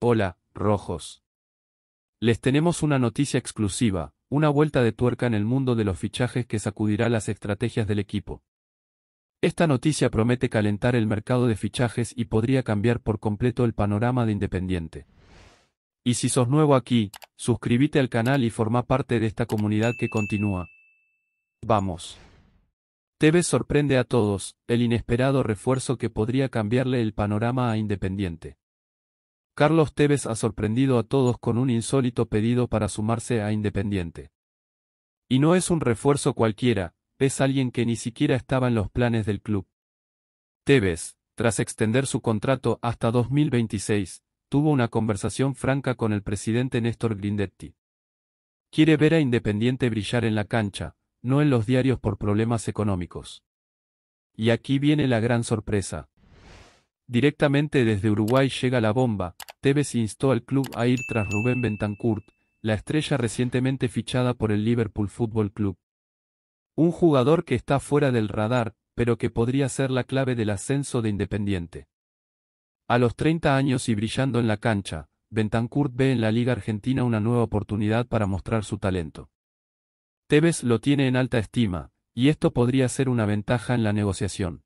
Hola, rojos. Les tenemos una noticia exclusiva, una vuelta de tuerca en el mundo de los fichajes que sacudirá las estrategias del equipo. Esta noticia promete calentar el mercado de fichajes y podría cambiar por completo el panorama de Independiente. Y si sos nuevo aquí, suscríbete al canal y forma parte de esta comunidad que continúa. Vamos. TV sorprende a todos, el inesperado refuerzo que podría cambiarle el panorama a Independiente. Carlos Tevez ha sorprendido a todos con un insólito pedido para sumarse a Independiente. Y no es un refuerzo cualquiera, es alguien que ni siquiera estaba en los planes del club. Tevez, tras extender su contrato hasta 2026, tuvo una conversación franca con el presidente Néstor Grindetti. Quiere ver a Independiente brillar en la cancha, no en los diarios por problemas económicos. Y aquí viene la gran sorpresa. Directamente desde Uruguay llega la bomba, Tevez instó al club a ir tras Rubén Bentancourt, la estrella recientemente fichada por el Liverpool Football Club. Un jugador que está fuera del radar, pero que podría ser la clave del ascenso de Independiente. A los 30 años y brillando en la cancha, Bentancourt ve en la Liga Argentina una nueva oportunidad para mostrar su talento. Tevez lo tiene en alta estima, y esto podría ser una ventaja en la negociación.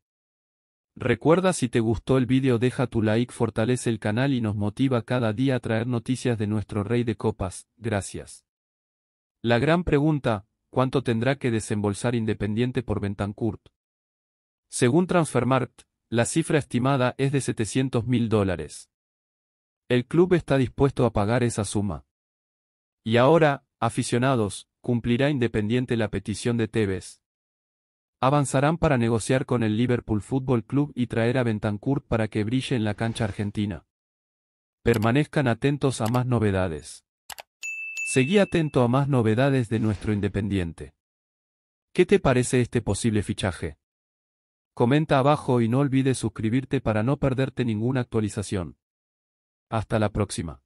Recuerda si te gustó el vídeo deja tu like fortalece el canal y nos motiva cada día a traer noticias de nuestro rey de copas, gracias. La gran pregunta, ¿cuánto tendrá que desembolsar Independiente por Bentancourt? Según Transfermarkt, la cifra estimada es de 700 mil dólares. El club está dispuesto a pagar esa suma. Y ahora, aficionados, cumplirá Independiente la petición de Tevez. Avanzarán para negociar con el Liverpool Football Club y traer a Bentancourt para que brille en la cancha argentina. Permanezcan atentos a más novedades. Seguí atento a más novedades de nuestro Independiente. ¿Qué te parece este posible fichaje? Comenta abajo y no olvides suscribirte para no perderte ninguna actualización. Hasta la próxima.